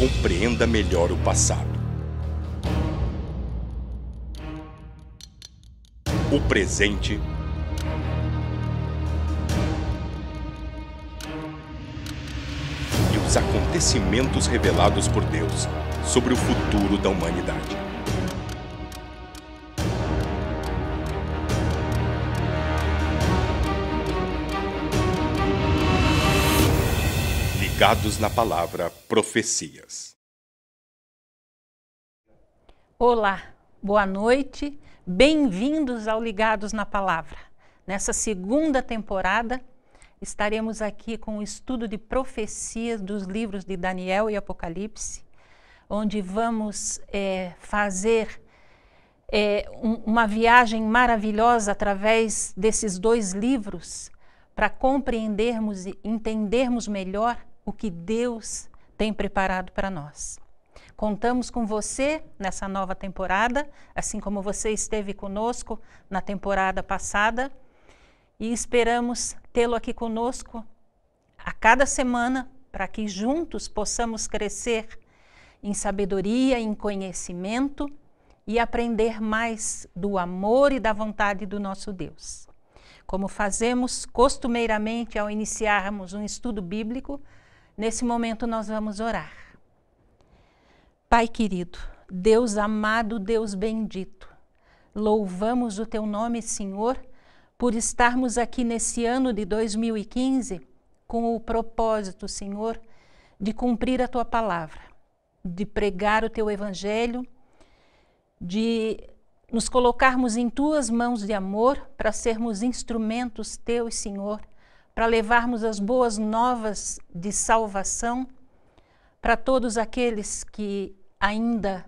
compreenda melhor o passado. O presente e os acontecimentos revelados por Deus sobre o futuro da humanidade. Ligados na Palavra Profecias. Olá, boa noite, bem-vindos ao Ligados na Palavra. Nessa segunda temporada, estaremos aqui com o estudo de profecias dos livros de Daniel e Apocalipse, onde vamos é, fazer é, uma viagem maravilhosa através desses dois livros para compreendermos e entendermos melhor o que Deus tem preparado para nós. Contamos com você nessa nova temporada, assim como você esteve conosco na temporada passada, e esperamos tê-lo aqui conosco a cada semana para que juntos possamos crescer em sabedoria, em conhecimento e aprender mais do amor e da vontade do nosso Deus. Como fazemos costumeiramente ao iniciarmos um estudo bíblico, Nesse momento nós vamos orar. Pai querido, Deus amado, Deus bendito, louvamos o teu nome, Senhor, por estarmos aqui nesse ano de 2015 com o propósito, Senhor, de cumprir a tua palavra, de pregar o teu evangelho, de nos colocarmos em tuas mãos de amor para sermos instrumentos teus, Senhor, para levarmos as boas novas de salvação para todos aqueles que ainda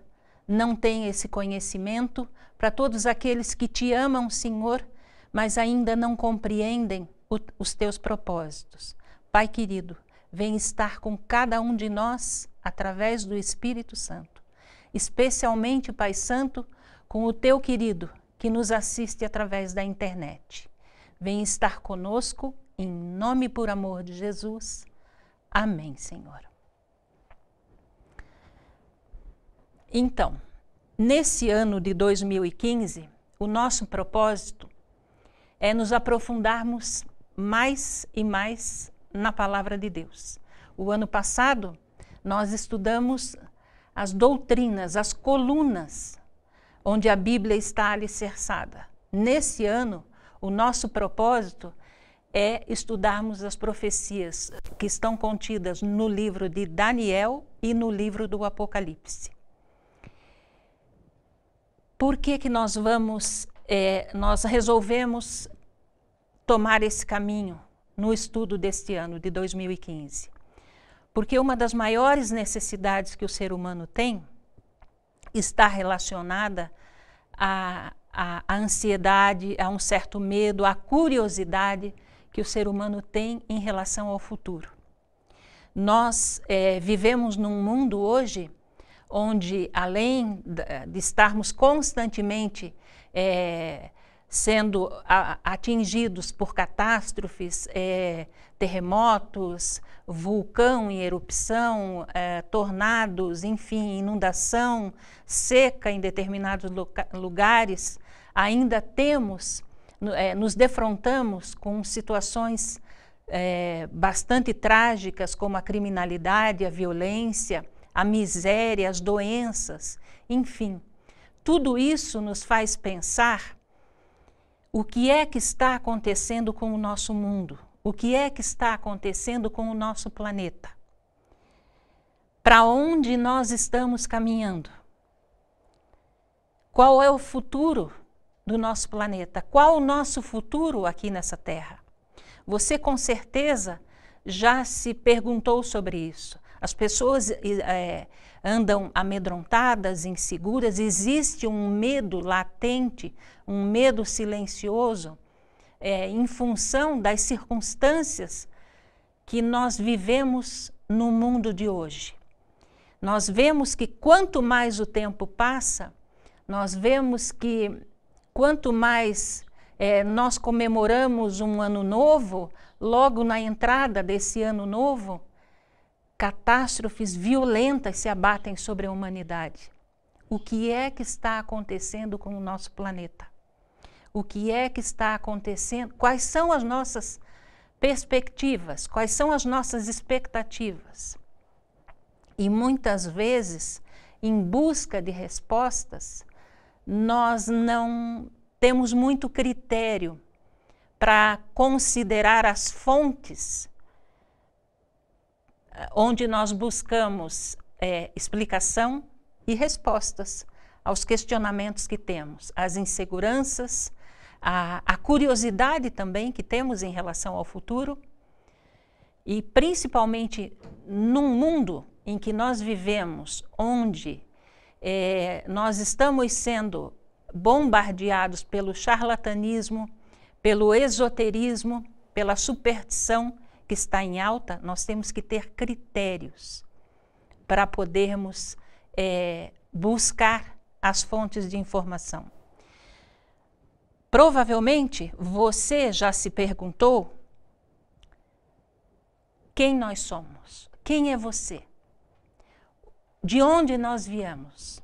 não têm esse conhecimento, para todos aqueles que te amam, Senhor, mas ainda não compreendem o, os teus propósitos. Pai querido, vem estar com cada um de nós através do Espírito Santo, especialmente, Pai Santo, com o teu querido que nos assiste através da internet. Vem estar conosco em nome e por amor de Jesus. Amém, Senhor. Então, nesse ano de 2015, o nosso propósito é nos aprofundarmos mais e mais na palavra de Deus. O ano passado, nós estudamos as doutrinas, as colunas onde a Bíblia está alicerçada. Nesse ano, o nosso propósito é estudarmos as profecias que estão contidas no livro de Daniel e no livro do Apocalipse. Por que, que nós vamos, é, nós resolvemos tomar esse caminho no estudo deste ano de 2015? Porque uma das maiores necessidades que o ser humano tem está relacionada à, à, à ansiedade, a um certo medo, à curiosidade que o ser humano tem em relação ao futuro. Nós é, vivemos num mundo hoje onde, além de estarmos constantemente é, sendo atingidos por catástrofes, é, terremotos, vulcão em erupção, é, tornados, enfim, inundação, seca em determinados lugares, ainda temos é, nos defrontamos com situações é, bastante trágicas, como a criminalidade, a violência, a miséria, as doenças, enfim. Tudo isso nos faz pensar o que é que está acontecendo com o nosso mundo, o que é que está acontecendo com o nosso planeta, para onde nós estamos caminhando, qual é o futuro do nosso planeta, qual o nosso futuro aqui nessa Terra. Você com certeza já se perguntou sobre isso. As pessoas é, andam amedrontadas, inseguras, existe um medo latente, um medo silencioso, é, em função das circunstâncias que nós vivemos no mundo de hoje. Nós vemos que quanto mais o tempo passa, nós vemos que quanto mais é, nós comemoramos um ano novo, logo na entrada desse ano novo, catástrofes violentas se abatem sobre a humanidade. O que é que está acontecendo com o nosso planeta? O que é que está acontecendo? Quais são as nossas perspectivas? Quais são as nossas expectativas? E muitas vezes, em busca de respostas, nós não temos muito critério para considerar as fontes eh, onde nós buscamos é, explicação e respostas aos questionamentos que temos, às inseguranças, à, à curiosidade também que temos em relação ao futuro. E principalmente num mundo em que nós vivemos, onde é, nós estamos sendo bombardeados pelo charlatanismo, pelo esoterismo, pela superstição que está em alta, nós temos que ter critérios para podermos é, buscar as fontes de informação. Provavelmente você já se perguntou quem nós somos, quem é você? de onde nós viemos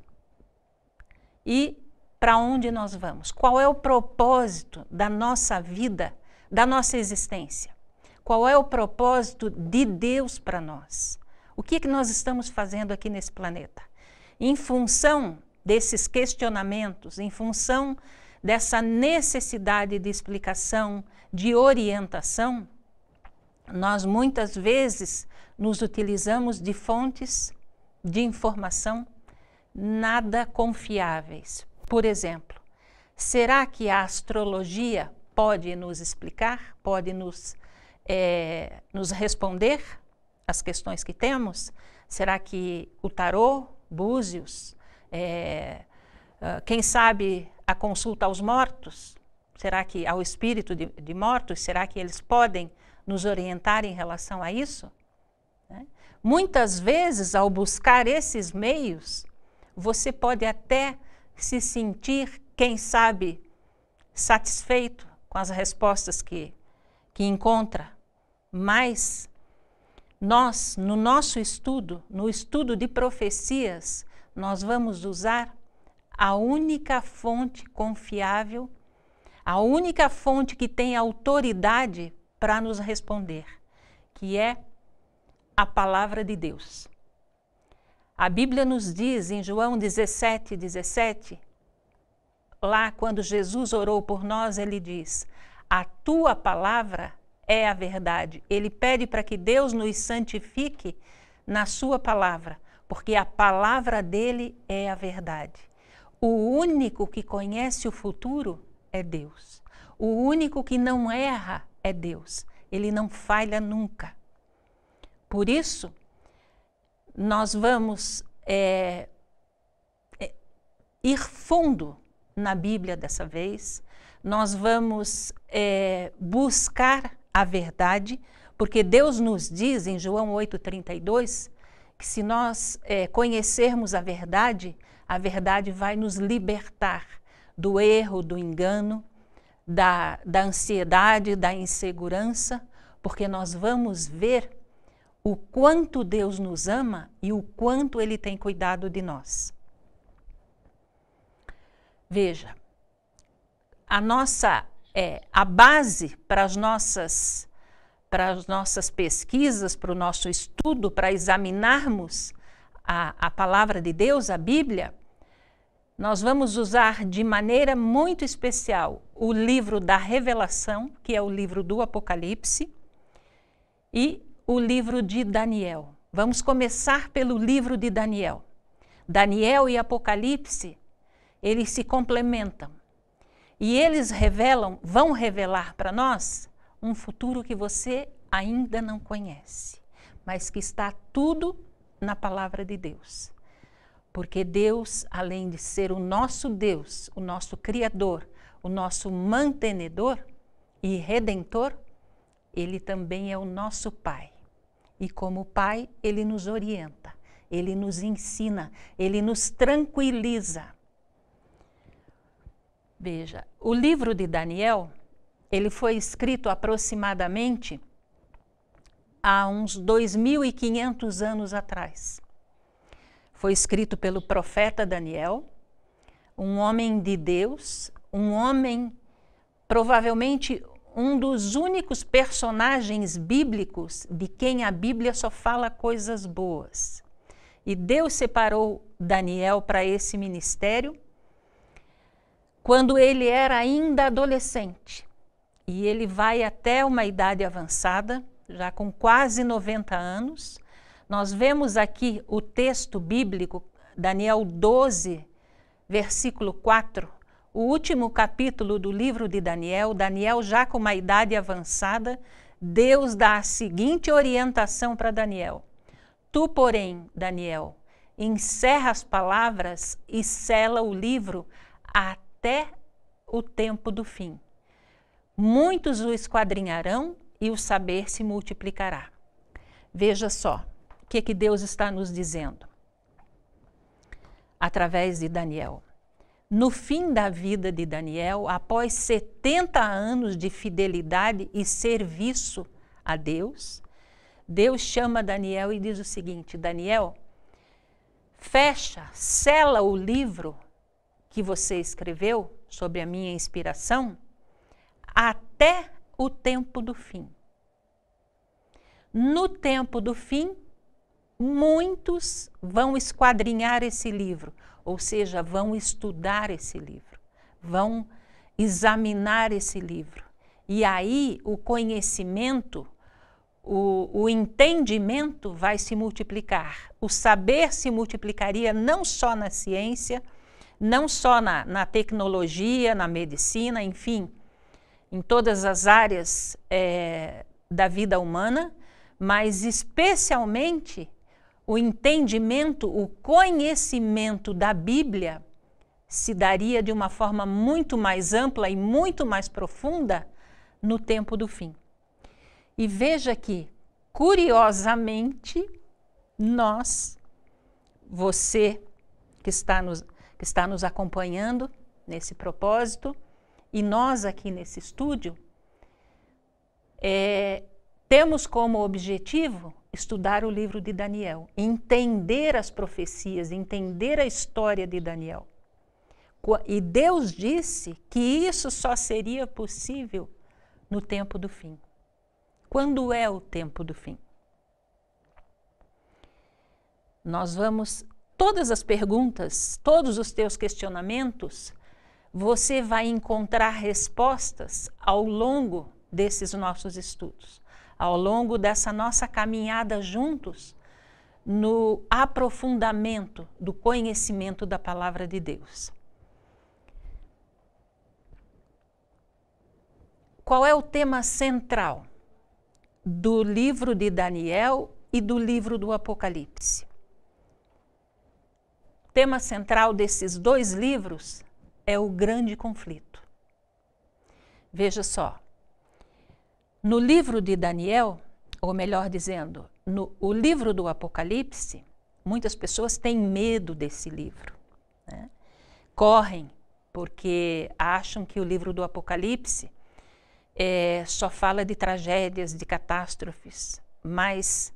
e para onde nós vamos. Qual é o propósito da nossa vida, da nossa existência? Qual é o propósito de Deus para nós? O que, é que nós estamos fazendo aqui nesse planeta? Em função desses questionamentos, em função dessa necessidade de explicação, de orientação, nós muitas vezes nos utilizamos de fontes de informação nada confiáveis. Por exemplo, será que a astrologia pode nos explicar, pode nos, é, nos responder as questões que temos? Será que o tarô, búzios, é, quem sabe a consulta aos mortos? Será que ao espírito de, de mortos? Será que eles podem nos orientar em relação a isso? Muitas vezes, ao buscar esses meios, você pode até se sentir, quem sabe, satisfeito com as respostas que, que encontra, mas nós, no nosso estudo, no estudo de profecias, nós vamos usar a única fonte confiável, a única fonte que tem autoridade para nos responder, que é a palavra de Deus. A Bíblia nos diz em João 17, 17, lá quando Jesus orou por nós, ele diz: A tua palavra é a verdade. Ele pede para que Deus nos santifique na sua palavra, porque a palavra dele é a verdade. O único que conhece o futuro é Deus. O único que não erra é Deus. Ele não falha nunca. Por isso, nós vamos é, é, ir fundo na Bíblia dessa vez, nós vamos é, buscar a verdade, porque Deus nos diz em João 8,32 que se nós é, conhecermos a verdade, a verdade vai nos libertar do erro, do engano, da, da ansiedade, da insegurança, porque nós vamos ver o quanto Deus nos ama e o quanto Ele tem cuidado de nós. Veja, a nossa é, a base para as nossas para as nossas pesquisas, para o nosso estudo, para examinarmos a, a palavra de Deus, a Bíblia, nós vamos usar de maneira muito especial o livro da Revelação, que é o livro do Apocalipse, e o livro de Daniel. Vamos começar pelo livro de Daniel. Daniel e Apocalipse, eles se complementam. E eles revelam, vão revelar para nós um futuro que você ainda não conhece, mas que está tudo na palavra de Deus. Porque Deus, além de ser o nosso Deus, o nosso Criador, o nosso mantenedor e redentor, Ele também é o nosso Pai. E como pai, ele nos orienta, ele nos ensina, ele nos tranquiliza. Veja, o livro de Daniel, ele foi escrito aproximadamente há uns 2500 anos atrás. Foi escrito pelo profeta Daniel, um homem de Deus, um homem provavelmente um dos únicos personagens bíblicos de quem a Bíblia só fala coisas boas. E Deus separou Daniel para esse ministério quando ele era ainda adolescente. E ele vai até uma idade avançada, já com quase 90 anos. Nós vemos aqui o texto bíblico, Daniel 12, versículo 4, o último capítulo do livro de Daniel, Daniel já com uma idade avançada, Deus dá a seguinte orientação para Daniel: Tu, porém, Daniel, encerra as palavras e sela o livro até o tempo do fim. Muitos o esquadrinharão e o saber se multiplicará. Veja só o que, que Deus está nos dizendo através de Daniel no fim da vida de Daniel, após 70 anos de fidelidade e serviço a Deus, Deus chama Daniel e diz o seguinte: Daniel, fecha, sela o livro que você escreveu sobre a minha inspiração até o tempo do fim. No tempo do fim, muitos vão esquadrinhar esse livro, ou seja, vão estudar esse livro, vão examinar esse livro. E aí o conhecimento, o, o entendimento vai se multiplicar. O saber se multiplicaria não só na ciência, não só na, na tecnologia, na medicina, enfim, em todas as áreas é, da vida humana, mas especialmente o entendimento, o conhecimento da Bíblia se daria de uma forma muito mais ampla e muito mais profunda no tempo do fim. E veja que, curiosamente, nós, você que está nos, que está nos acompanhando nesse propósito, e nós aqui nesse estúdio, é, temos como objetivo estudar o livro de Daniel, entender as profecias, entender a história de Daniel. E Deus disse que isso só seria possível no tempo do fim. Quando é o tempo do fim? Nós vamos todas as perguntas, todos os teus questionamentos, você vai encontrar respostas ao longo desses nossos estudos ao longo dessa nossa caminhada juntos no aprofundamento do conhecimento da palavra de Deus. Qual é o tema central do livro de Daniel e do livro do Apocalipse? O tema central desses dois livros é o grande conflito. Veja só, no livro de Daniel, ou melhor dizendo, no o livro do Apocalipse, muitas pessoas têm medo desse livro. Né? Correm, porque acham que o livro do Apocalipse é, só fala de tragédias, de catástrofes, mas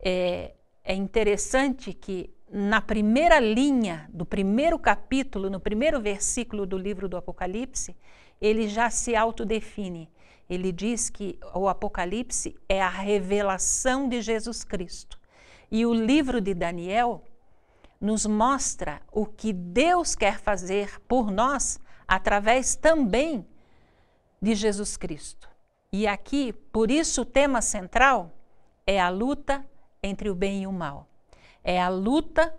é, é interessante que na primeira linha do primeiro capítulo, no primeiro versículo do livro do Apocalipse, ele já se autodefine. Ele diz que o Apocalipse é a revelação de Jesus Cristo. E o livro de Daniel nos mostra o que Deus quer fazer por nós através também de Jesus Cristo. E aqui, por isso, o tema central é a luta entre o bem e o mal. É a luta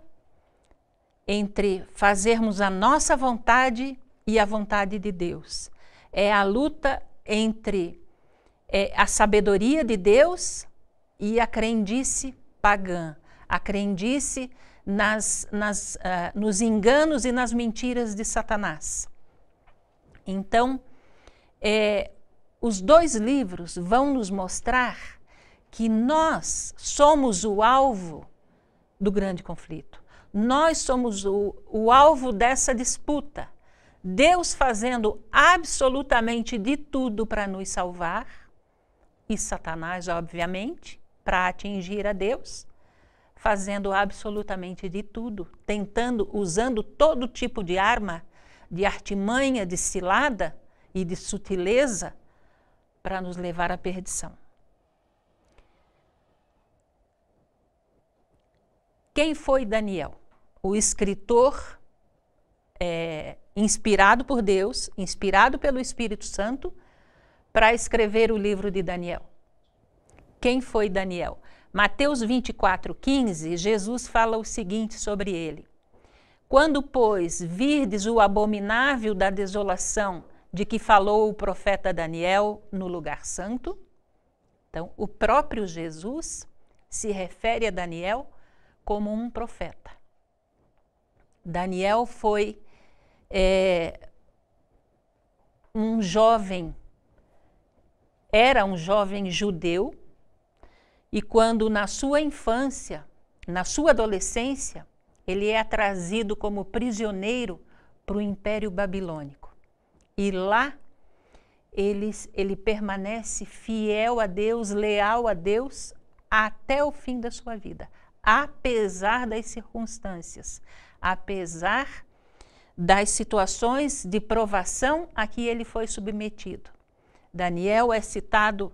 entre fazermos a nossa vontade e a vontade de Deus. É a luta entre é, a sabedoria de Deus e a crendice pagã, a crendice nas, nas, uh, nos enganos e nas mentiras de Satanás. Então, é, os dois livros vão nos mostrar que nós somos o alvo do grande conflito. Nós somos o, o alvo dessa disputa. Deus fazendo absolutamente de tudo para nos salvar, e Satanás, obviamente, para atingir a Deus, fazendo absolutamente de tudo, tentando, usando todo tipo de arma, de artimanha, de cilada e de sutileza para nos levar à perdição. Quem foi Daniel? O escritor é, inspirado por Deus, inspirado pelo Espírito Santo, para escrever o livro de Daniel. Quem foi Daniel? Mateus 24, 15, Jesus fala o seguinte sobre ele: Quando, pois, virdes o abominável da desolação de que falou o profeta Daniel no lugar santo, então o próprio Jesus se refere a Daniel como um profeta. Daniel foi é, um jovem, era um jovem judeu, e quando na sua infância, na sua adolescência, ele é trazido como prisioneiro para o Império Babilônico. E lá ele, ele permanece fiel a Deus, leal a Deus, até o fim da sua vida, apesar das circunstâncias, apesar das situações de provação a que ele foi submetido. Daniel é citado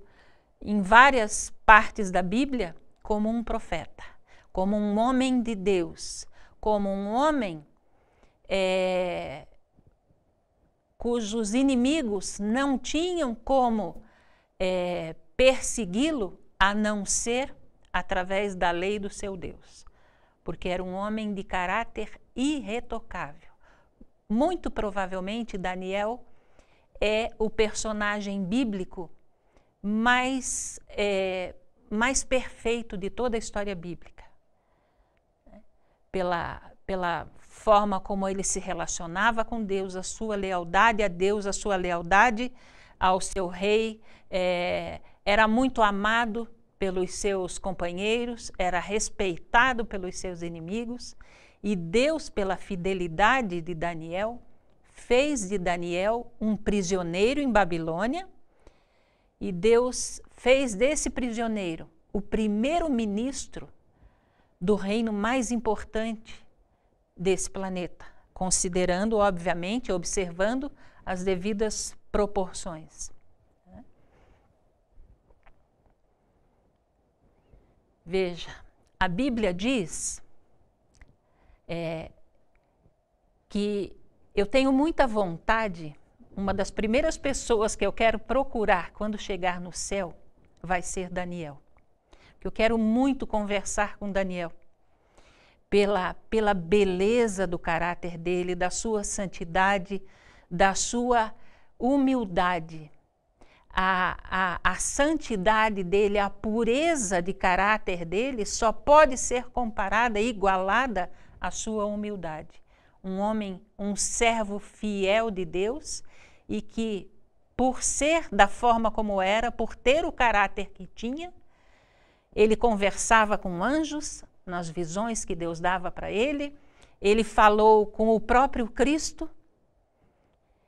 em várias partes da Bíblia como um profeta, como um homem de Deus, como um homem é, cujos inimigos não tinham como é, persegui-lo a não ser através da lei do seu Deus, porque era um homem de caráter irretocável. Muito provavelmente, Daniel é o personagem bíblico mais, é, mais perfeito de toda a história bíblica. Né? Pela, pela forma como ele se relacionava com Deus, a sua lealdade a Deus, a sua lealdade ao seu rei, é, era muito amado pelos seus companheiros, era respeitado pelos seus inimigos e Deus, pela fidelidade de Daniel, fez de Daniel um prisioneiro em Babilônia, e Deus fez desse prisioneiro o primeiro ministro do reino mais importante desse planeta, considerando, obviamente, observando as devidas proporções. Veja, a Bíblia diz é, que eu tenho muita vontade, uma das primeiras pessoas que eu quero procurar quando chegar no céu vai ser Daniel. Que eu quero muito conversar com Daniel pela, pela beleza do caráter dele, da sua santidade, da sua humildade. A, a, a santidade dele, a pureza de caráter dele só pode ser comparada, igualada a sua humildade. Um homem, um servo fiel de Deus e que, por ser da forma como era, por ter o caráter que tinha, ele conversava com anjos nas visões que Deus dava para ele, ele falou com o próprio Cristo,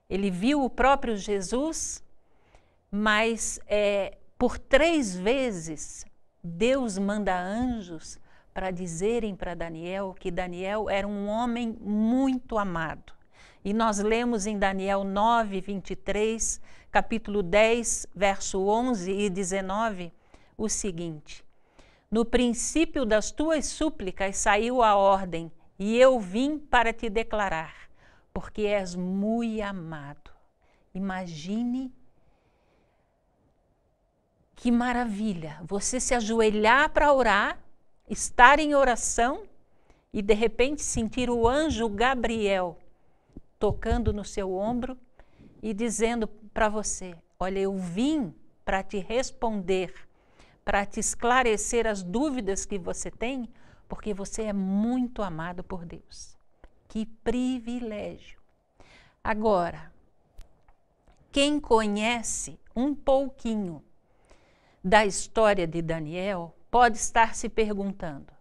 ele viu o próprio Jesus, mas é, por três vezes Deus manda anjos para dizerem para Daniel que Daniel era um homem muito amado. E nós lemos em Daniel 9, 23, capítulo 10, verso 11 e 19, o seguinte: No princípio das tuas súplicas saiu a ordem, e eu vim para te declarar, porque és muito amado. Imagine que maravilha você se ajoelhar para orar estar em oração e de repente sentir o anjo Gabriel tocando no seu ombro e dizendo para você: Olha, eu vim para te responder, para te esclarecer as dúvidas que você tem, porque você é muito amado por Deus. Que privilégio! Agora, quem conhece um pouquinho da história de Daniel pode estar se perguntando: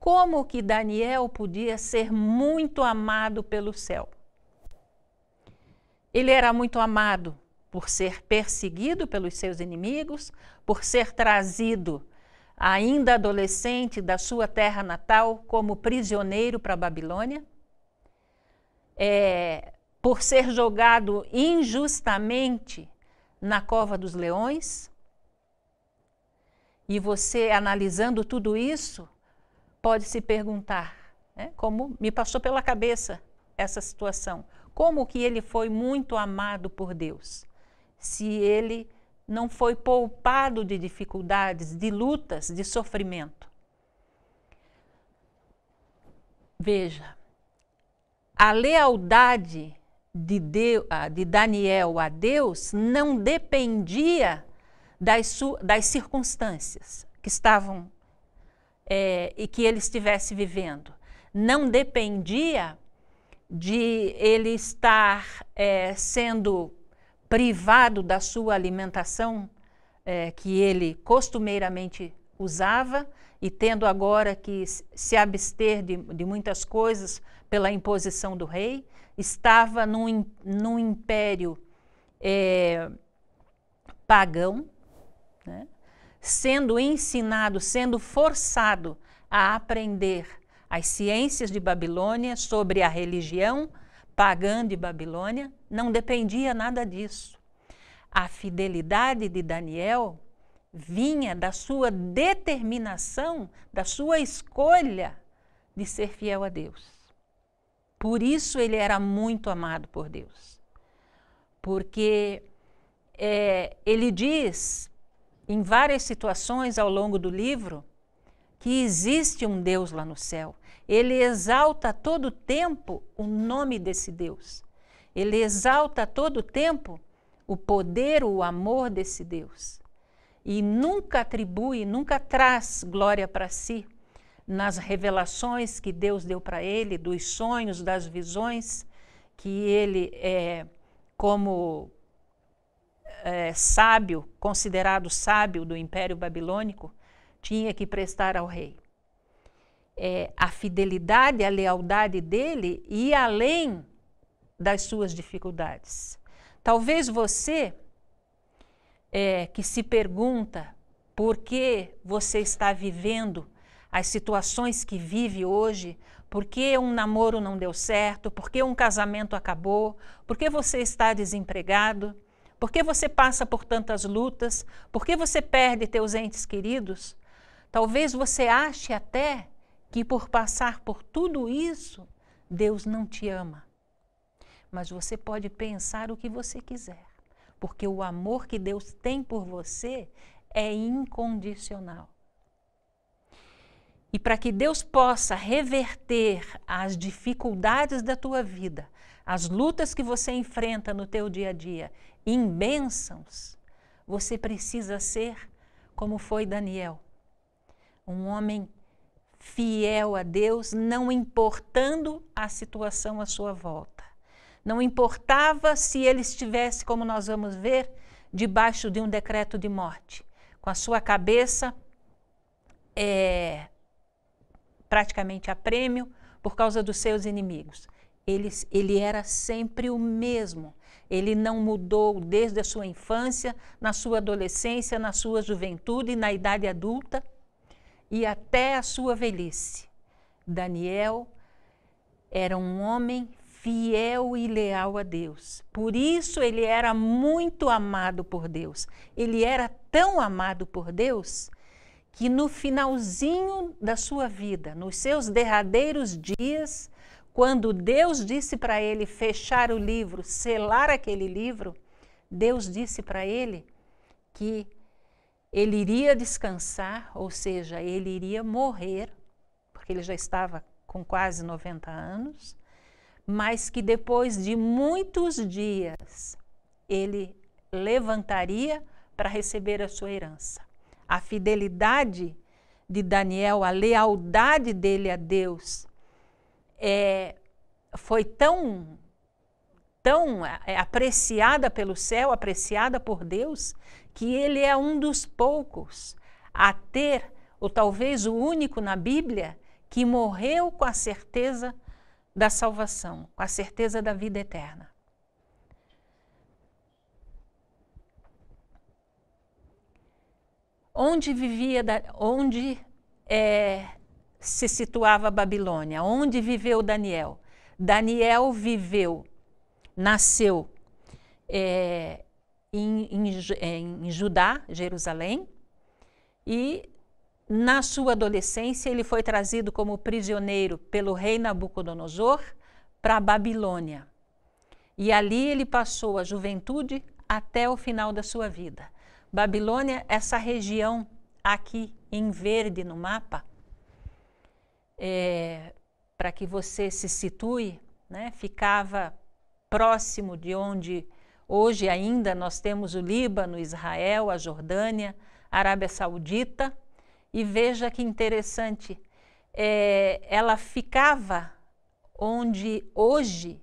como que Daniel podia ser muito amado pelo céu? Ele era muito amado por ser perseguido pelos seus inimigos, por ser trazido, ainda adolescente, da sua terra natal como prisioneiro para a Babilônia, é, por ser jogado injustamente na cova dos leões, e você, analisando tudo isso, pode se perguntar, né, como me passou pela cabeça essa situação, como que ele foi muito amado por Deus, se ele não foi poupado de dificuldades, de lutas, de sofrimento. Veja, a lealdade de, de Daniel a Deus não dependia das, das circunstâncias que estavam é, e que ele estivesse vivendo. Não dependia de ele estar é, sendo privado da sua alimentação é, que ele costumeiramente usava e tendo agora que se abster de, de muitas coisas pela imposição do rei, estava num, num império é, pagão né? sendo ensinado, sendo forçado a aprender as ciências de Babilônia sobre a religião pagã de Babilônia, não dependia nada disso. A fidelidade de Daniel vinha da sua determinação, da sua escolha de ser fiel a Deus. Por isso ele era muito amado por Deus. Porque é, ele diz em várias situações ao longo do livro que existe um Deus lá no céu. Ele exalta a todo tempo o nome desse Deus. Ele exalta a todo tempo o poder, o amor desse Deus. E nunca atribui, nunca traz glória para si nas revelações que Deus deu para ele, dos sonhos, das visões que ele é como é, sábio, considerado sábio do Império Babilônico, tinha que prestar ao rei. É, a fidelidade, a lealdade dele ia além das suas dificuldades. Talvez você é, que se pergunta por que você está vivendo as situações que vive hoje, por que um namoro não deu certo, por que um casamento acabou, por que você está desempregado, por que você passa por tantas lutas? Por que você perde teus entes queridos? Talvez você ache até que por passar por tudo isso, Deus não te ama. Mas você pode pensar o que você quiser, porque o amor que Deus tem por você é incondicional. E para que Deus possa reverter as dificuldades da tua vida, as lutas que você enfrenta no teu dia a dia em bênçãos, você precisa ser como foi Daniel, um homem fiel a Deus, não importando a situação à sua volta. Não importava se ele estivesse, como nós vamos ver, debaixo de um decreto de morte, com a sua cabeça é, praticamente a prêmio por causa dos seus inimigos. Ele, ele era sempre o mesmo, ele não mudou desde a sua infância, na sua adolescência, na sua juventude, na idade adulta e até a sua velhice. Daniel era um homem fiel e leal a Deus. Por isso ele era muito amado por Deus. Ele era tão amado por Deus que no finalzinho da sua vida, nos seus derradeiros dias, quando Deus disse para ele fechar o livro, selar aquele livro, Deus disse para ele que ele iria descansar, ou seja, ele iria morrer, porque ele já estava com quase 90 anos, mas que depois de muitos dias ele levantaria para receber a sua herança. A fidelidade de Daniel, a lealdade dele a Deus é, foi tão, tão é, é, apreciada pelo céu, apreciada por Deus, que ele é um dos poucos a ter, ou talvez o único na Bíblia, que morreu com a certeza da salvação, com a certeza da vida eterna. Onde vivia, onde é, se situava a Babilônia, onde viveu Daniel. Daniel viveu, nasceu é, em, em, é, em Judá, Jerusalém, e na sua adolescência ele foi trazido como prisioneiro pelo rei Nabucodonosor para a Babilônia. E ali ele passou a juventude até o final da sua vida. Babilônia, essa região aqui em verde no mapa, é, para que você se situe, né, ficava próximo de onde hoje ainda nós temos o Líbano, Israel, a Jordânia, a Arábia Saudita. E veja que interessante, é, ela ficava onde hoje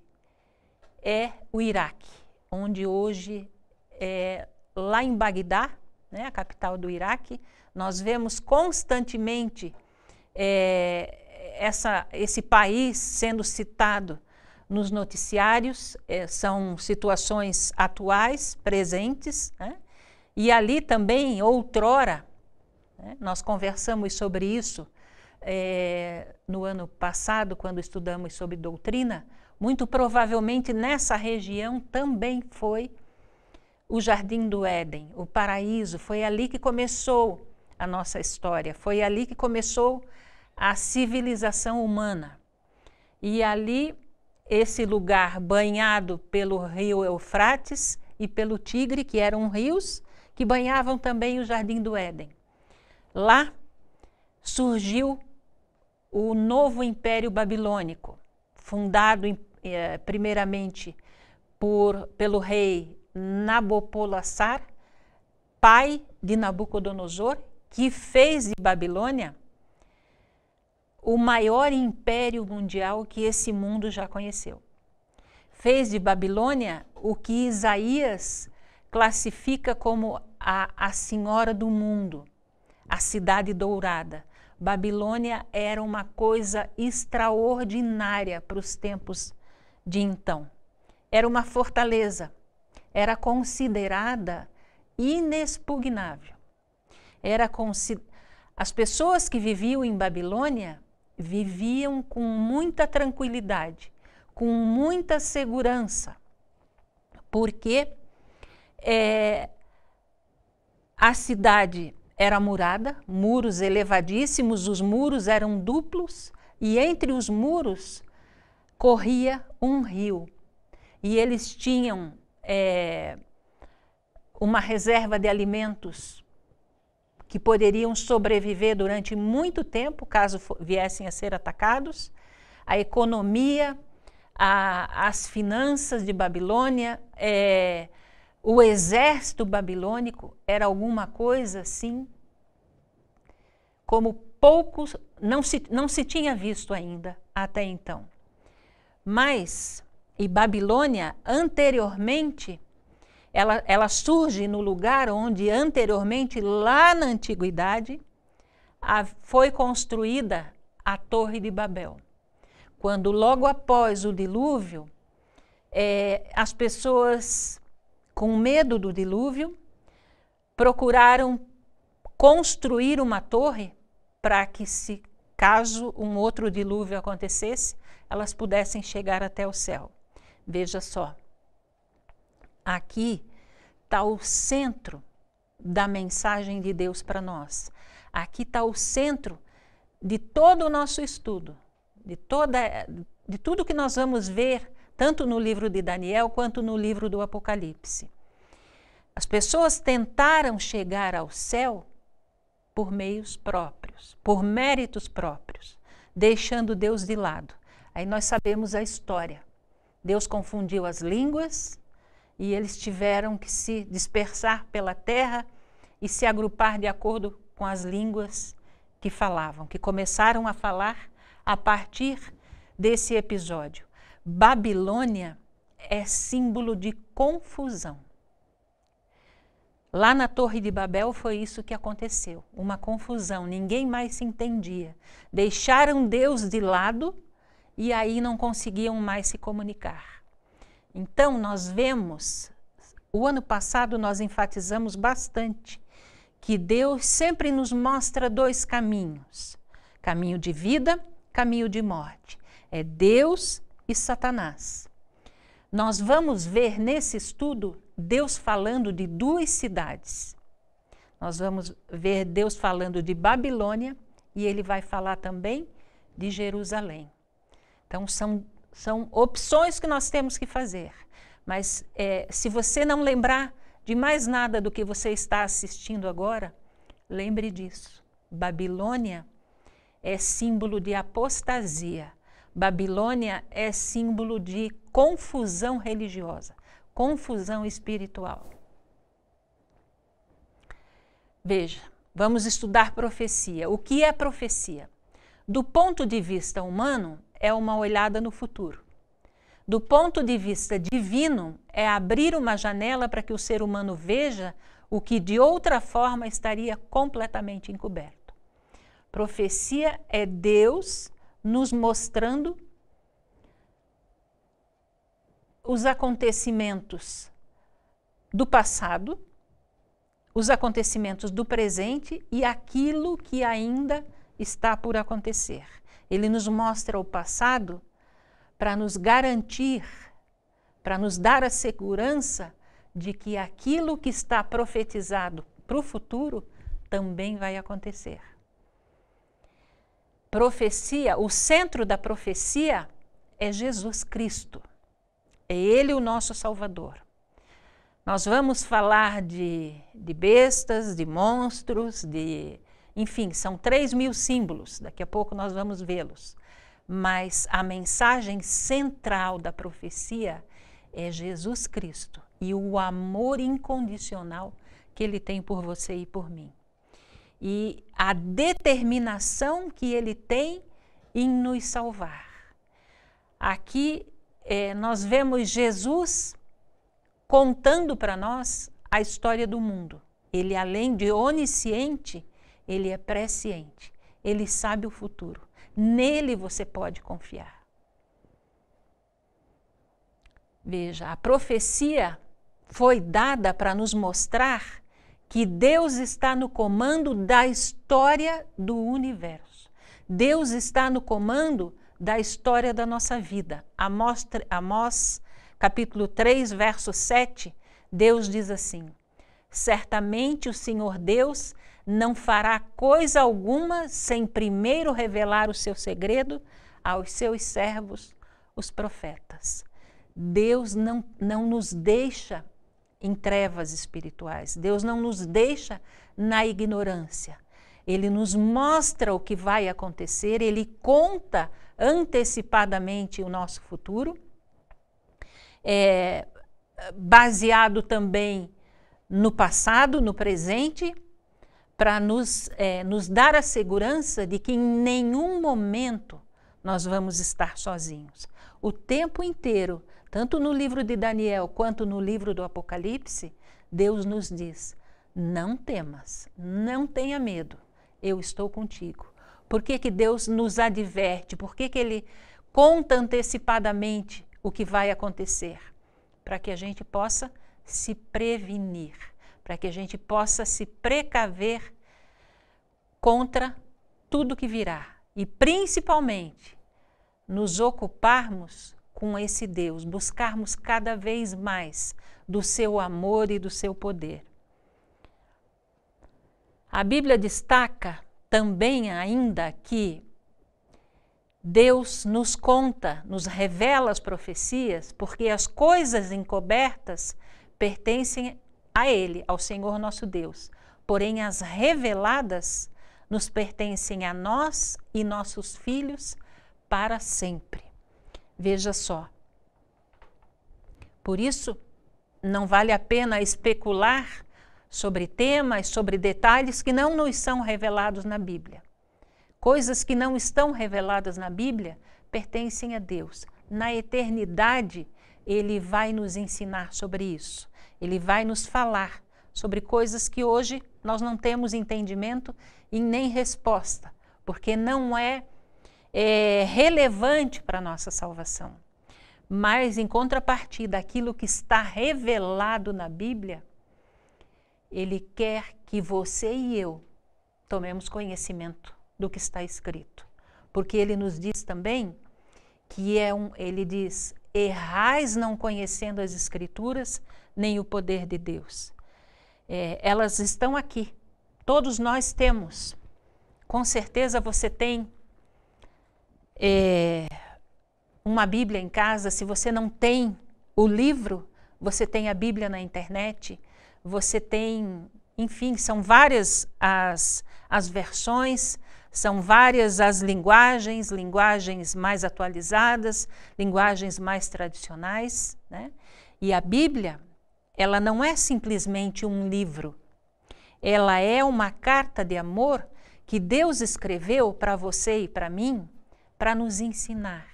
é o Iraque, onde hoje é lá em Bagdá, né, a capital do Iraque, nós vemos constantemente é, essa, esse país sendo citado nos noticiários, é, são situações atuais, presentes, né? e ali também, outrora, né? nós conversamos sobre isso é, no ano passado, quando estudamos sobre doutrina, muito provavelmente nessa região também foi o Jardim do Éden, o paraíso, foi ali que começou a nossa história, foi ali que começou a civilização humana. E ali, esse lugar banhado pelo rio Eufrates e pelo Tigre, que eram rios que banhavam também o jardim do Éden. Lá surgiu o novo Império Babilônico, fundado eh, primeiramente por, pelo rei Nabopolassar, pai de Nabucodonosor, que fez de Babilônia o maior império mundial que esse mundo já conheceu. Fez de Babilônia o que Isaías classifica como a, a senhora do mundo, a cidade dourada. Babilônia era uma coisa extraordinária para os tempos de então. Era uma fortaleza, era considerada inexpugnável. Era consi as pessoas que viviam em Babilônia viviam com muita tranquilidade, com muita segurança, porque é, a cidade era murada, muros elevadíssimos, os muros eram duplos e entre os muros corria um rio. E eles tinham é, uma reserva de alimentos que poderiam sobreviver durante muito tempo caso viessem a ser atacados, a economia, a, as finanças de Babilônia, é, o exército babilônico era alguma coisa assim, como poucos não se, não se tinha visto ainda até então. Mas, e Babilônia anteriormente ela, ela surge no lugar onde anteriormente, lá na antiguidade, a, foi construída a Torre de Babel. Quando, logo após o dilúvio, é, as pessoas com medo do dilúvio procuraram construir uma torre para que, se caso um outro dilúvio acontecesse, elas pudessem chegar até o céu. Veja só, Aqui está o centro da mensagem de Deus para nós. Aqui está o centro de todo o nosso estudo, de, toda, de tudo que nós vamos ver, tanto no livro de Daniel quanto no livro do Apocalipse. As pessoas tentaram chegar ao céu por meios próprios, por méritos próprios, deixando Deus de lado. Aí nós sabemos a história. Deus confundiu as línguas, e eles tiveram que se dispersar pela terra e se agrupar de acordo com as línguas que falavam, que começaram a falar a partir desse episódio. Babilônia é símbolo de confusão. Lá na Torre de Babel foi isso que aconteceu, uma confusão, ninguém mais se entendia. Deixaram Deus de lado e aí não conseguiam mais se comunicar. Então, nós vemos, o ano passado nós enfatizamos bastante que Deus sempre nos mostra dois caminhos: caminho de vida, caminho de morte. É Deus e Satanás. Nós vamos ver nesse estudo Deus falando de duas cidades. Nós vamos ver Deus falando de Babilônia e ele vai falar também de Jerusalém. Então, são são opções que nós temos que fazer. Mas é, se você não lembrar de mais nada do que você está assistindo agora, lembre disso. Babilônia é símbolo de apostasia. Babilônia é símbolo de confusão religiosa, confusão espiritual. Veja, vamos estudar profecia. O que é profecia? Do ponto de vista humano, é uma olhada no futuro. Do ponto de vista divino, é abrir uma janela para que o ser humano veja o que de outra forma estaria completamente encoberto. Profecia é Deus nos mostrando os acontecimentos do passado, os acontecimentos do presente e aquilo que ainda está por acontecer. Ele nos mostra o passado para nos garantir, para nos dar a segurança de que aquilo que está profetizado para o futuro também vai acontecer. Profecia, o centro da profecia é Jesus Cristo. É Ele o nosso Salvador. Nós vamos falar de, de bestas, de monstros, de enfim, são 3 mil símbolos, daqui a pouco nós vamos vê-los. Mas a mensagem central da profecia é Jesus Cristo e o amor incondicional que ele tem por você e por mim. E a determinação que ele tem em nos salvar. Aqui é, nós vemos Jesus contando para nós a história do mundo. Ele, além de onisciente, ele é presciente, ele sabe o futuro. Nele você pode confiar. Veja, a profecia foi dada para nos mostrar que Deus está no comando da história do universo. Deus está no comando da história da nossa vida. Amós, Amós capítulo 3, verso 7, Deus diz assim: Certamente o Senhor Deus não fará coisa alguma sem primeiro revelar o seu segredo aos seus servos, os profetas. Deus não, não nos deixa em trevas espirituais, Deus não nos deixa na ignorância. Ele nos mostra o que vai acontecer, ele conta antecipadamente o nosso futuro, é, baseado também no passado, no presente para nos, é, nos dar a segurança de que em nenhum momento nós vamos estar sozinhos. O tempo inteiro, tanto no livro de Daniel quanto no livro do Apocalipse, Deus nos diz: não temas, não tenha medo, eu estou contigo. Por que, que Deus nos adverte? Por que, que Ele conta antecipadamente o que vai acontecer? Para que a gente possa se prevenir para que a gente possa se precaver contra tudo que virá e principalmente nos ocuparmos com esse Deus, buscarmos cada vez mais do seu amor e do seu poder. A Bíblia destaca também ainda que Deus nos conta, nos revela as profecias, porque as coisas encobertas pertencem a Ele, ao Senhor nosso Deus. Porém, as reveladas nos pertencem a nós e nossos filhos para sempre. Veja só. Por isso, não vale a pena especular sobre temas, sobre detalhes que não nos são revelados na Bíblia. Coisas que não estão reveladas na Bíblia pertencem a Deus. Na eternidade, Ele vai nos ensinar sobre isso. Ele vai nos falar sobre coisas que hoje nós não temos entendimento e nem resposta, porque não é, é relevante para a nossa salvação. Mas, em contrapartida, aquilo que está revelado na Bíblia, ele quer que você e eu tomemos conhecimento do que está escrito. Porque ele nos diz também que é um, ele diz, errais não conhecendo as Escrituras nem o poder de Deus. É, elas estão aqui. Todos nós temos. Com certeza você tem é, uma Bíblia em casa. Se você não tem o livro, você tem a Bíblia na internet. Você tem, enfim, são várias as, as versões são várias as linguagens, linguagens mais atualizadas, linguagens mais tradicionais. Né? E a Bíblia, ela não é simplesmente um livro. Ela é uma carta de amor que Deus escreveu para você e para mim para nos ensinar,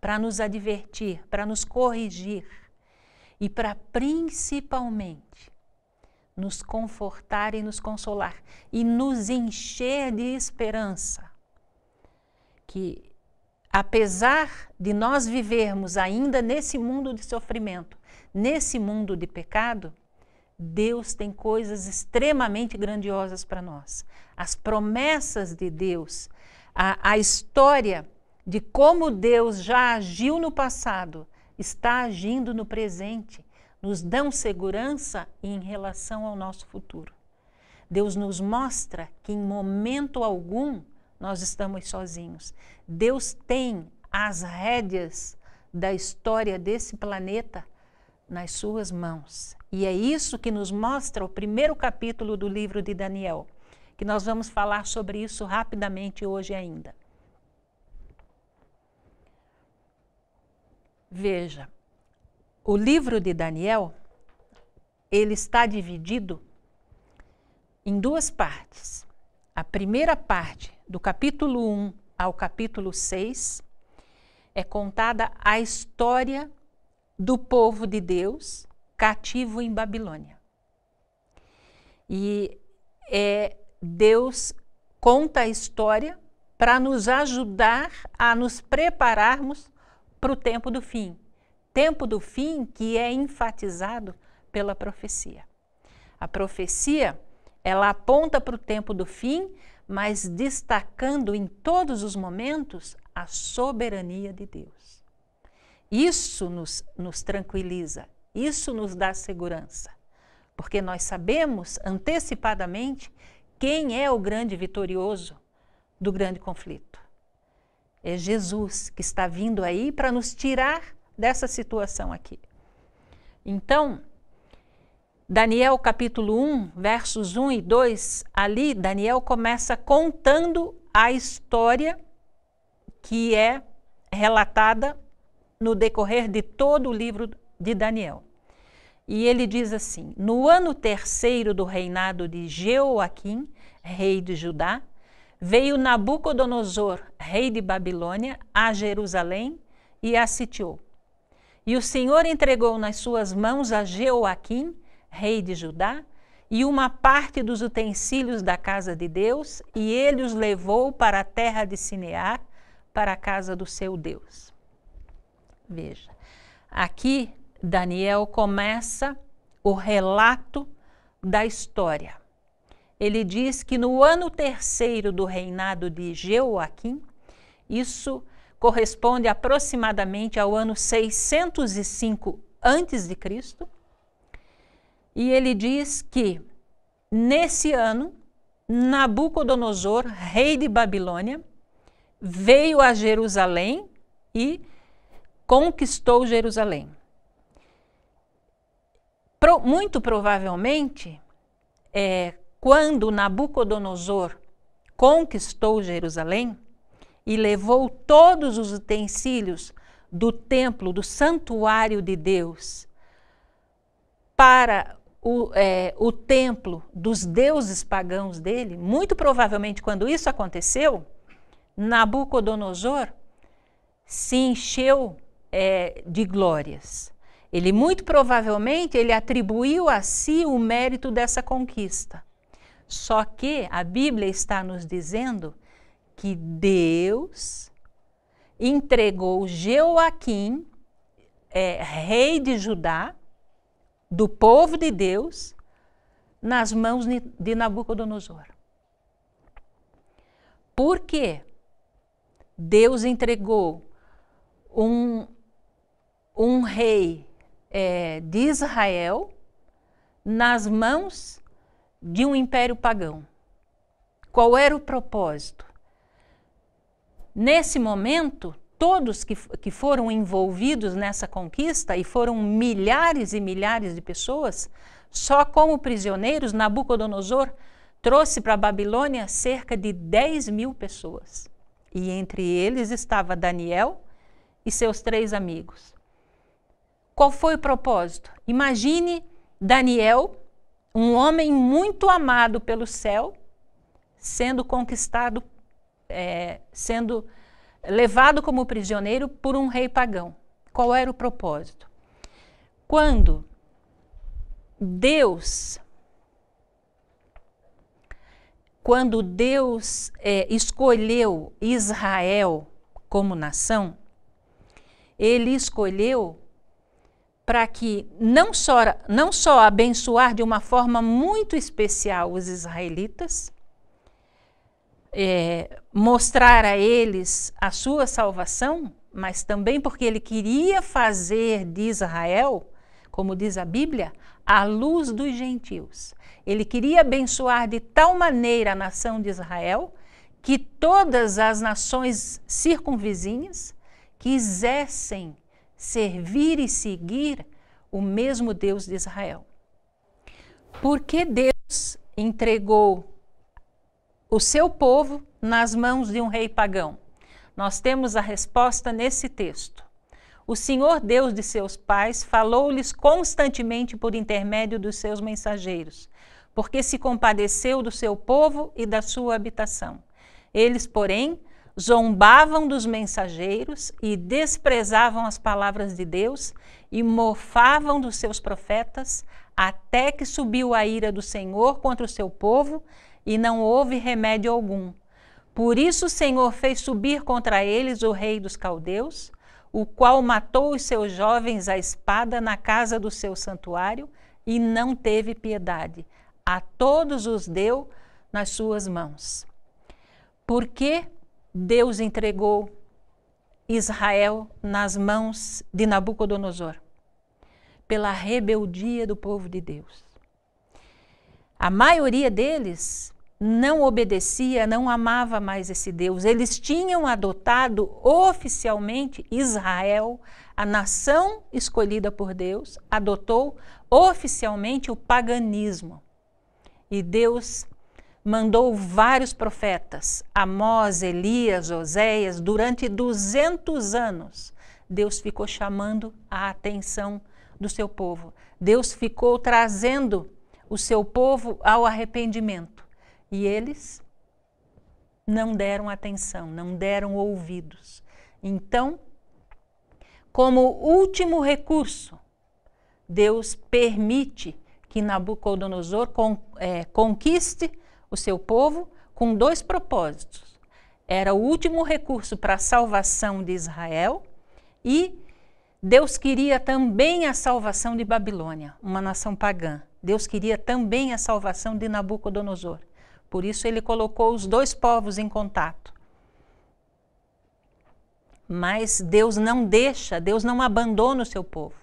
para nos advertir, para nos corrigir e para principalmente nos confortar e nos consolar e nos encher de esperança. Que, apesar de nós vivermos ainda nesse mundo de sofrimento, nesse mundo de pecado, Deus tem coisas extremamente grandiosas para nós. As promessas de Deus, a, a história de como Deus já agiu no passado, está agindo no presente nos dão segurança em relação ao nosso futuro. Deus nos mostra que em momento algum nós estamos sozinhos. Deus tem as rédeas da história desse planeta nas suas mãos. E é isso que nos mostra o primeiro capítulo do livro de Daniel, que nós vamos falar sobre isso rapidamente hoje ainda. Veja, o livro de Daniel, ele está dividido em duas partes. A primeira parte, do capítulo 1 ao capítulo 6, é contada a história do povo de Deus cativo em Babilônia. E é, Deus conta a história para nos ajudar a nos prepararmos para o tempo do fim, tempo do fim que é enfatizado pela profecia. A profecia, ela aponta para o tempo do fim, mas destacando em todos os momentos a soberania de Deus. Isso nos, nos tranquiliza, isso nos dá segurança, porque nós sabemos antecipadamente quem é o grande vitorioso do grande conflito. É Jesus que está vindo aí para nos tirar dessa situação aqui. Então, Daniel capítulo 1, versos 1 e 2, ali Daniel começa contando a história que é relatada no decorrer de todo o livro de Daniel. E ele diz assim: No ano terceiro do reinado de Jeoaquim, rei de Judá, veio Nabucodonosor, rei de Babilônia, a Jerusalém e a sitiou. E o Senhor entregou nas suas mãos a Jeoaquim, rei de Judá, e uma parte dos utensílios da casa de Deus, e ele os levou para a terra de Sinear, para a casa do seu Deus. Veja, aqui Daniel começa o relato da história. Ele diz que no ano terceiro do reinado de Jeoaquim, isso corresponde aproximadamente ao ano 605 antes de Cristo. E ele diz que nesse ano Nabucodonosor, rei de Babilônia, veio a Jerusalém e conquistou Jerusalém. Pro, muito provavelmente, é, quando Nabucodonosor conquistou Jerusalém, e levou todos os utensílios do templo, do santuário de Deus, para o, é, o templo dos deuses pagãos dele. Muito provavelmente, quando isso aconteceu, Nabucodonosor se encheu é, de glórias. Ele muito provavelmente ele atribuiu a si o mérito dessa conquista. Só que a Bíblia está nos dizendo que Deus entregou Joaquim, é, rei de Judá, do povo de Deus, nas mãos de Nabucodonosor. Por quê? Deus entregou um, um rei é, de Israel nas mãos de um império pagão. Qual era o propósito? Nesse momento, todos que, que foram envolvidos nessa conquista, e foram milhares e milhares de pessoas, só como prisioneiros, Nabucodonosor trouxe para a Babilônia cerca de 10 mil pessoas. E entre eles estava Daniel e seus três amigos. Qual foi o propósito? Imagine Daniel, um homem muito amado pelo céu, sendo conquistado é, sendo levado como prisioneiro por um rei pagão. Qual era o propósito? Quando Deus, quando Deus é, escolheu Israel como nação, Ele escolheu para que não só, não só abençoar de uma forma muito especial os israelitas, é, mostrar a eles a sua salvação, mas também porque ele queria fazer de Israel, como diz a Bíblia, a luz dos gentios. Ele queria abençoar de tal maneira a nação de Israel que todas as nações circunvizinhas quisessem servir e seguir o mesmo Deus de Israel. Porque Deus entregou o seu povo nas mãos de um rei pagão? Nós temos a resposta nesse texto. O Senhor Deus de seus pais falou-lhes constantemente por intermédio dos seus mensageiros, porque se compadeceu do seu povo e da sua habitação. Eles, porém, zombavam dos mensageiros e desprezavam as palavras de Deus e mofavam dos seus profetas, até que subiu a ira do Senhor contra o seu povo e não houve remédio algum por isso o Senhor fez subir contra eles o rei dos caldeus, o qual matou os seus jovens à espada na casa do seu santuário e não teve piedade. A todos os deu nas suas mãos. Porque Deus entregou Israel nas mãos de Nabucodonosor, pela rebeldia do povo de Deus. A maioria deles não obedecia, não amava mais esse Deus. Eles tinham adotado oficialmente Israel, a nação escolhida por Deus, adotou oficialmente o paganismo. E Deus mandou vários profetas, Amós, Elias, Oséias, durante 200 anos. Deus ficou chamando a atenção do seu povo. Deus ficou trazendo o seu povo ao arrependimento. E eles não deram atenção, não deram ouvidos. Então, como último recurso, Deus permite que Nabucodonosor con, é, conquiste o seu povo com dois propósitos. Era o último recurso para a salvação de Israel e Deus queria também a salvação de Babilônia, uma nação pagã. Deus queria também a salvação de Nabucodonosor. Por isso ele colocou os dois povos em contato. Mas Deus não deixa, Deus não abandona o seu povo.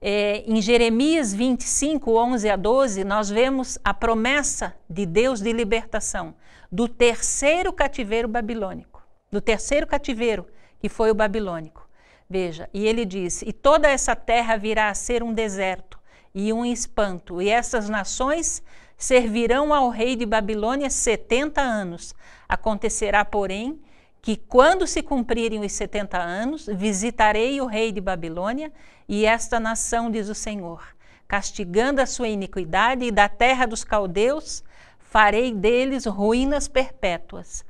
É, em Jeremias 25, 11 a 12, nós vemos a promessa de Deus de libertação do terceiro cativeiro babilônico, do terceiro cativeiro que foi o babilônico. Veja, e ele disse: E toda essa terra virá a ser um deserto e um espanto, e essas nações servirão ao rei de Babilônia setenta anos. Acontecerá, porém, que quando se cumprirem os setenta anos, visitarei o rei de Babilônia e esta nação, diz o Senhor, castigando a sua iniquidade e da terra dos caldeus, farei deles ruínas perpétuas.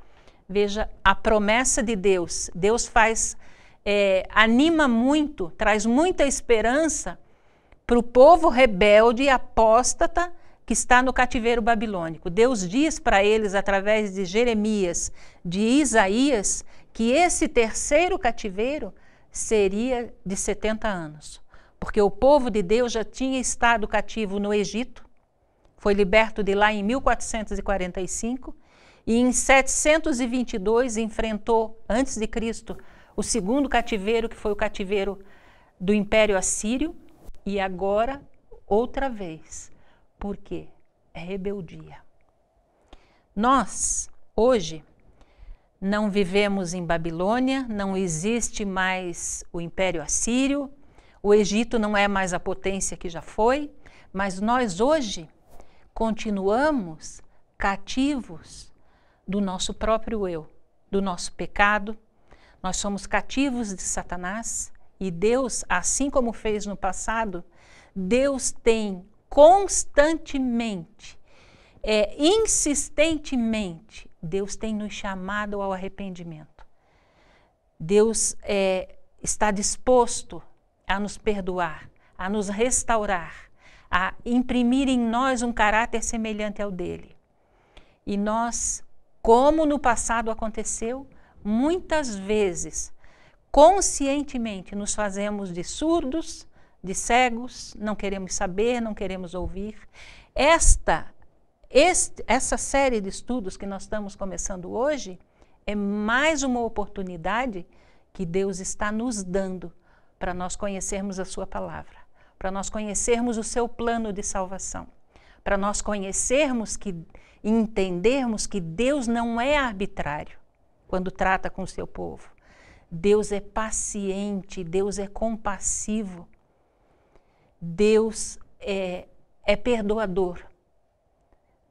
Veja a promessa de Deus. Deus faz, é, anima muito, traz muita esperança para o povo rebelde e apóstata que está no cativeiro babilônico. Deus diz para eles, através de Jeremias, de Isaías, que esse terceiro cativeiro seria de 70 anos. Porque o povo de Deus já tinha estado cativo no Egito, foi liberto de lá em 1445 e em 722 enfrentou antes de Cristo o segundo cativeiro que foi o cativeiro do Império Assírio e agora outra vez porque é rebeldia. Nós, hoje, não vivemos em Babilônia, não existe mais o Império Assírio, o Egito não é mais a potência que já foi, mas nós hoje continuamos cativos do nosso próprio eu, do nosso pecado. Nós somos cativos de Satanás e Deus, assim como fez no passado, Deus tem constantemente, é, insistentemente, Deus tem nos chamado ao arrependimento. Deus é, está disposto a nos perdoar, a nos restaurar, a imprimir em nós um caráter semelhante ao dele. E nós, como no passado aconteceu, muitas vezes, conscientemente nos fazemos de surdos de cegos, não queremos saber, não queremos ouvir. Esta, este, essa série de estudos que nós estamos começando hoje é mais uma oportunidade que Deus está nos dando para nós conhecermos a Sua palavra, para nós conhecermos o seu plano de salvação, para nós conhecermos que entendermos que Deus não é arbitrário quando trata com o seu povo. Deus é paciente, Deus é compassivo. Deus é, é perdoador.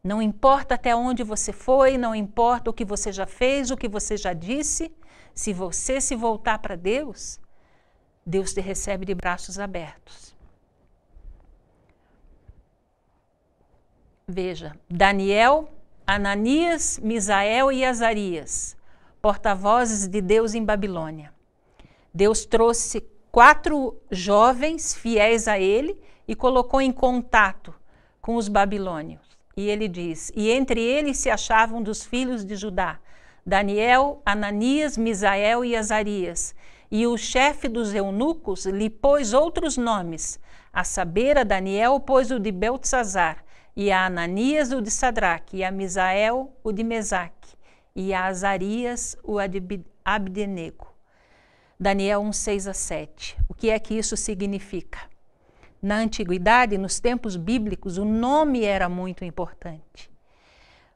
Não importa até onde você foi, não importa o que você já fez, o que você já disse, se você se voltar para Deus, Deus te recebe de braços abertos. Veja, Daniel, Ananias, Misael e Azarias, porta-vozes de Deus em Babilônia. Deus trouxe quatro jovens fiéis a ele e colocou em contato com os babilônios. E ele diz: E entre eles se achavam dos filhos de Judá, Daniel, Ananias, Misael e Azarias. E o chefe dos eunucos lhe pôs outros nomes, a saber, a Daniel pôs o de Beltzazar, e a Ananias o de Sadraque, e a Misael o de Mesaque, e a Azarias o de Abdenego. Daniel 1, 6 a 7. O que é que isso significa? Na antiguidade, nos tempos bíblicos, o nome era muito importante.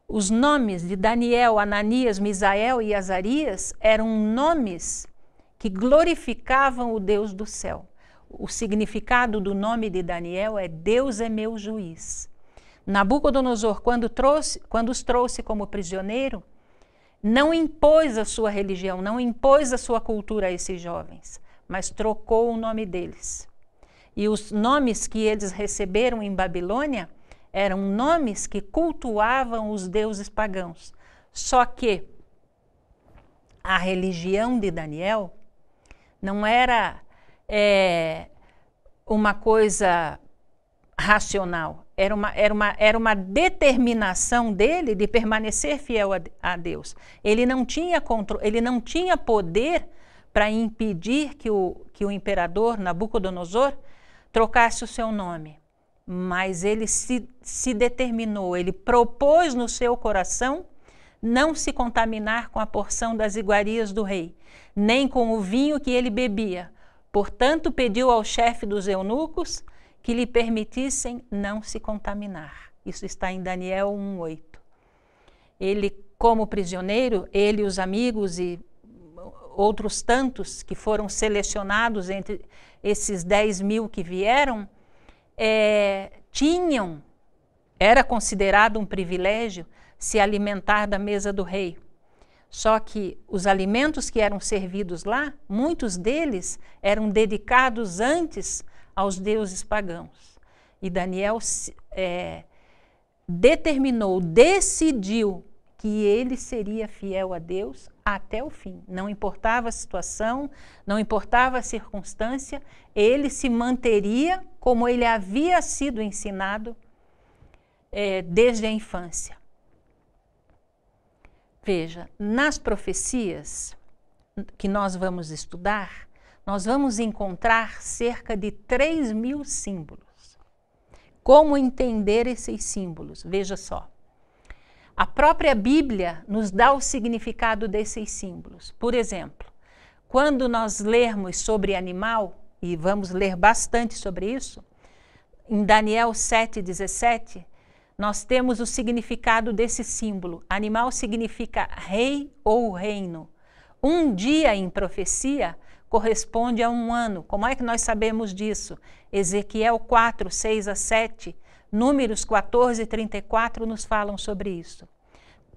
Os nomes de Daniel, Ananias, Misael e Azarias eram nomes que glorificavam o Deus do céu. O significado do nome de Daniel é Deus é meu juiz. Nabucodonosor, quando, trouxe, quando os trouxe como prisioneiro, não impôs a sua religião, não impôs a sua cultura a esses jovens, mas trocou o nome deles. E os nomes que eles receberam em Babilônia eram nomes que cultuavam os deuses pagãos. Só que a religião de Daniel não era é, uma coisa racional, era uma, era, uma, era uma determinação dele de permanecer fiel a, a Deus. Ele não tinha controle, ele não tinha poder para impedir que o, que o imperador Nabucodonosor trocasse o seu nome. Mas ele se, se determinou, ele propôs no seu coração não se contaminar com a porção das iguarias do rei, nem com o vinho que ele bebia. Portanto, pediu ao chefe dos eunucos que lhe permitissem não se contaminar. Isso está em Daniel 1:8. Ele, como prisioneiro, ele, os amigos e outros tantos que foram selecionados entre esses 10 mil que vieram, é, tinham, era considerado um privilégio se alimentar da mesa do rei. Só que os alimentos que eram servidos lá, muitos deles eram dedicados antes aos deuses pagãos. E Daniel é, determinou, decidiu que ele seria fiel a Deus até o fim. Não importava a situação, não importava a circunstância, ele se manteria como ele havia sido ensinado é, desde a infância. Veja, nas profecias que nós vamos estudar, nós vamos encontrar cerca de 3 mil símbolos. Como entender esses símbolos? Veja só. A própria Bíblia nos dá o significado desses símbolos. Por exemplo, quando nós lermos sobre animal, e vamos ler bastante sobre isso, em Daniel 7,17, nós temos o significado desse símbolo. Animal significa rei ou reino. Um dia em profecia, corresponde a um ano. Como é que nós sabemos disso? Ezequiel 4, 6 a 7, Números 14 e 34 nos falam sobre isso.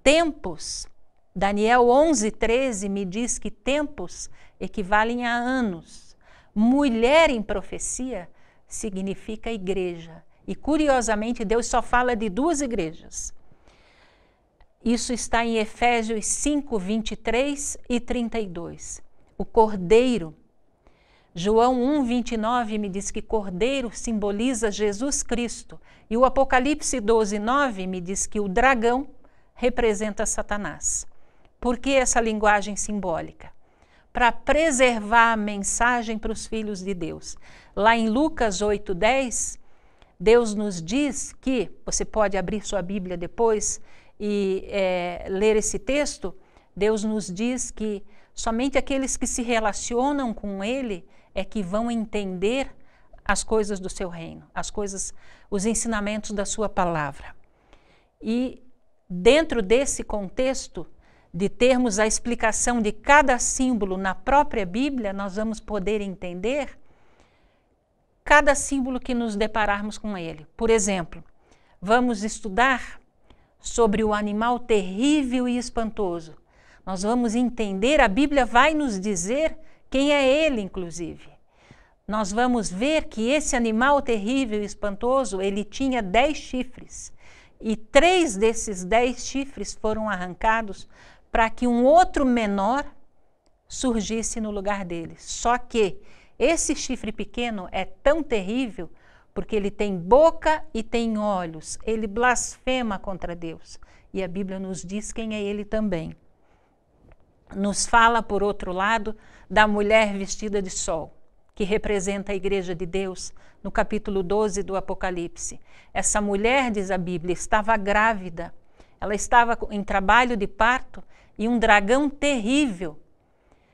Tempos, Daniel 11, 13 me diz que tempos equivalem a anos. Mulher em profecia significa igreja. E curiosamente, Deus só fala de duas igrejas. Isso está em Efésios 5, 23 e 32 o cordeiro. João 1:29 me diz que cordeiro simboliza Jesus Cristo, e o Apocalipse 12:9 me diz que o dragão representa Satanás. Por que essa linguagem simbólica? Para preservar a mensagem para os filhos de Deus. Lá em Lucas 8:10, Deus nos diz que, você pode abrir sua Bíblia depois e é, ler esse texto, Deus nos diz que Somente aqueles que se relacionam com Ele é que vão entender as coisas do seu reino, as coisas, os ensinamentos da sua palavra. E dentro desse contexto de termos a explicação de cada símbolo na própria Bíblia, nós vamos poder entender cada símbolo que nos depararmos com ele. Por exemplo, vamos estudar sobre o animal terrível e espantoso, nós vamos entender, a Bíblia vai nos dizer quem é ele, inclusive. Nós vamos ver que esse animal terrível e espantoso, ele tinha dez chifres. E três desses dez chifres foram arrancados para que um outro menor surgisse no lugar dele. Só que esse chifre pequeno é tão terrível porque ele tem boca e tem olhos. Ele blasfema contra Deus. E a Bíblia nos diz quem é ele também nos fala, por outro lado, da mulher vestida de sol, que representa a Igreja de Deus, no capítulo 12 do Apocalipse. Essa mulher, diz a Bíblia, estava grávida, ela estava em trabalho de parto e um dragão terrível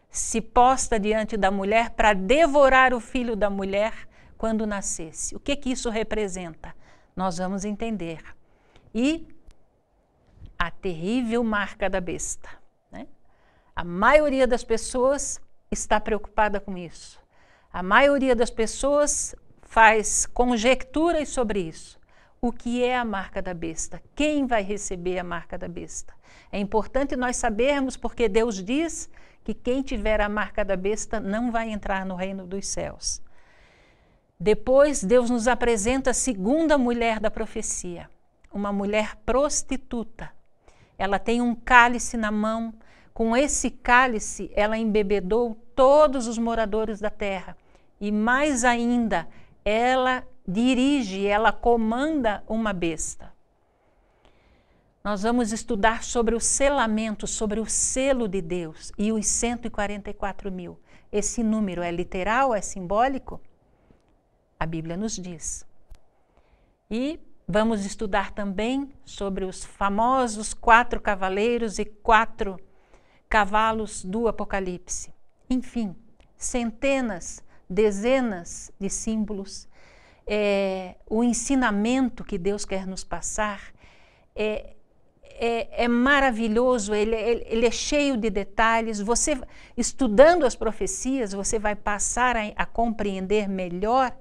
se posta diante da mulher para devorar o filho da mulher quando nascesse. O que, que isso representa? Nós vamos entender. E a terrível marca da besta. A maioria das pessoas está preocupada com isso. A maioria das pessoas faz conjecturas sobre isso. O que é a marca da besta? Quem vai receber a marca da besta? É importante nós sabermos, porque Deus diz que quem tiver a marca da besta não vai entrar no reino dos céus. Depois, Deus nos apresenta a segunda mulher da profecia, uma mulher prostituta. Ela tem um cálice na mão, com esse cálice, ela embebedou todos os moradores da terra. E mais ainda, ela dirige, ela comanda uma besta. Nós vamos estudar sobre o selamento, sobre o selo de Deus e os 144 mil. Esse número é literal, é simbólico? A Bíblia nos diz. E vamos estudar também sobre os famosos quatro cavaleiros e quatro cavalos do Apocalipse. Enfim, centenas, dezenas de símbolos. É, o ensinamento que Deus quer nos passar é, é, é maravilhoso, ele, ele, ele, é cheio de detalhes. Você, estudando as profecias, você vai passar a, a compreender melhor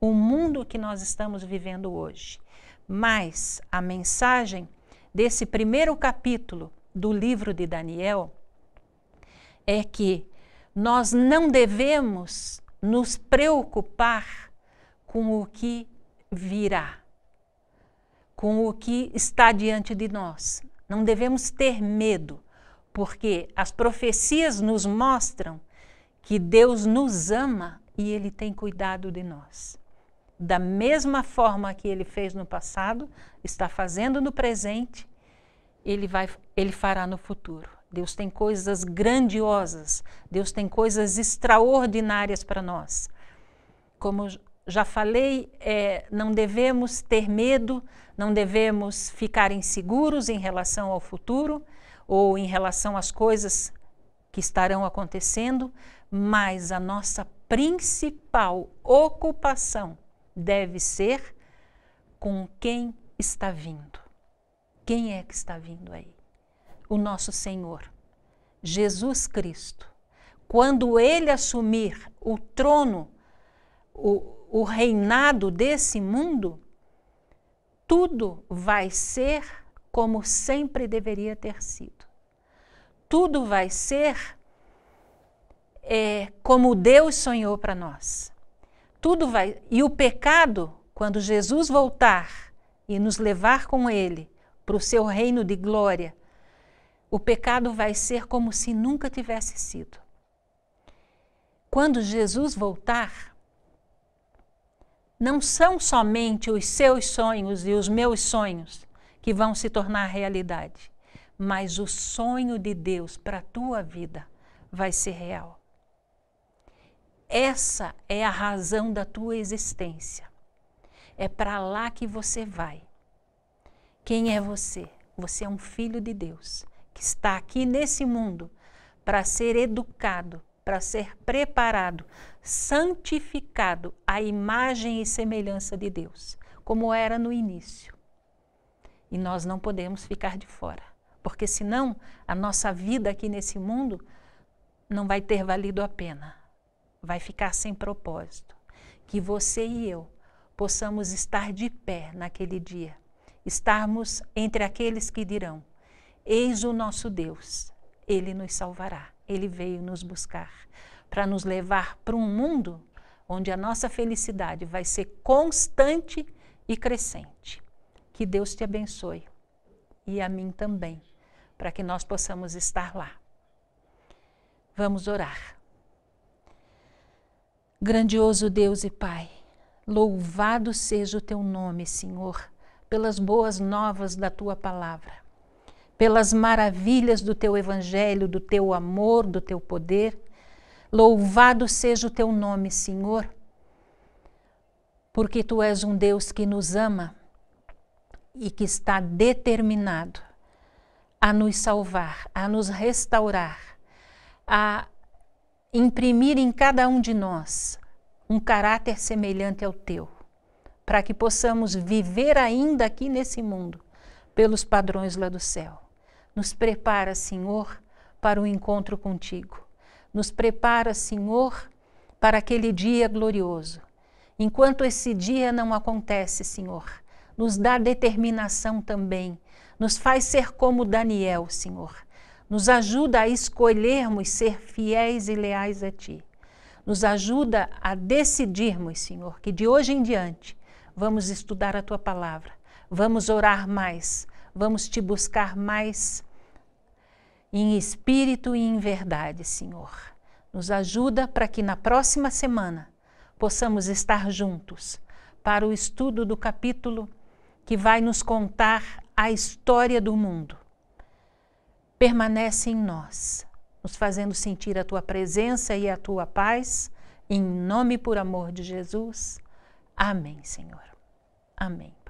o mundo que nós estamos vivendo hoje. Mas a mensagem desse primeiro capítulo do livro de Daniel é que nós não devemos nos preocupar com o que virá, com o que está diante de nós. Não devemos ter medo, porque as profecias nos mostram que Deus nos ama e Ele tem cuidado de nós. Da mesma forma que Ele fez no passado, está fazendo no presente, Ele, vai, ele fará no futuro. Deus tem coisas grandiosas, Deus tem coisas extraordinárias para nós. Como já falei, é, não devemos ter medo, não devemos ficar inseguros em relação ao futuro ou em relação às coisas que estarão acontecendo, mas a nossa principal ocupação deve ser com quem está vindo. Quem é que está vindo aí? o nosso Senhor, Jesus Cristo. Quando ele assumir o trono, o, o reinado desse mundo, tudo vai ser como sempre deveria ter sido. Tudo vai ser é, como Deus sonhou para nós. Tudo vai e o pecado, quando Jesus voltar e nos levar com Ele para o Seu reino de glória, o pecado vai ser como se nunca tivesse sido. Quando Jesus voltar, não são somente os seus sonhos e os meus sonhos que vão se tornar realidade, mas o sonho de Deus para a tua vida vai ser real. Essa é a razão da tua existência. É para lá que você vai. Quem é você? Você é um filho de Deus que está aqui nesse mundo para ser educado, para ser preparado, santificado à imagem e semelhança de Deus, como era no início. E nós não podemos ficar de fora, porque senão a nossa vida aqui nesse mundo não vai ter valido a pena, vai ficar sem propósito. Que você e eu possamos estar de pé naquele dia, estarmos entre aqueles que dirão: Eis o nosso Deus, ele nos salvará. Ele veio nos buscar para nos levar para um mundo onde a nossa felicidade vai ser constante e crescente. Que Deus te abençoe e a mim também, para que nós possamos estar lá. Vamos orar. Grandioso Deus e Pai, louvado seja o teu nome, Senhor, pelas boas novas da tua palavra pelas maravilhas do teu evangelho, do teu amor, do teu poder. Louvado seja o teu nome, Senhor, porque tu és um Deus que nos ama e que está determinado a nos salvar, a nos restaurar, a imprimir em cada um de nós um caráter semelhante ao teu, para que possamos viver ainda aqui nesse mundo pelos padrões lá do céu. Nos prepara, Senhor, para o encontro contigo. Nos prepara, Senhor, para aquele dia glorioso. Enquanto esse dia não acontece, Senhor, nos dá determinação também. Nos faz ser como Daniel, Senhor. Nos ajuda a escolhermos ser fiéis e leais a Ti. Nos ajuda a decidirmos, Senhor, que de hoje em diante vamos estudar a Tua palavra, vamos orar mais, Vamos te buscar mais em espírito e em verdade, Senhor. Nos ajuda para que na próxima semana possamos estar juntos para o estudo do capítulo que vai nos contar a história do mundo. Permanece em nós, nos fazendo sentir a tua presença e a tua paz, em nome e por amor de Jesus. Amém, Senhor. Amém.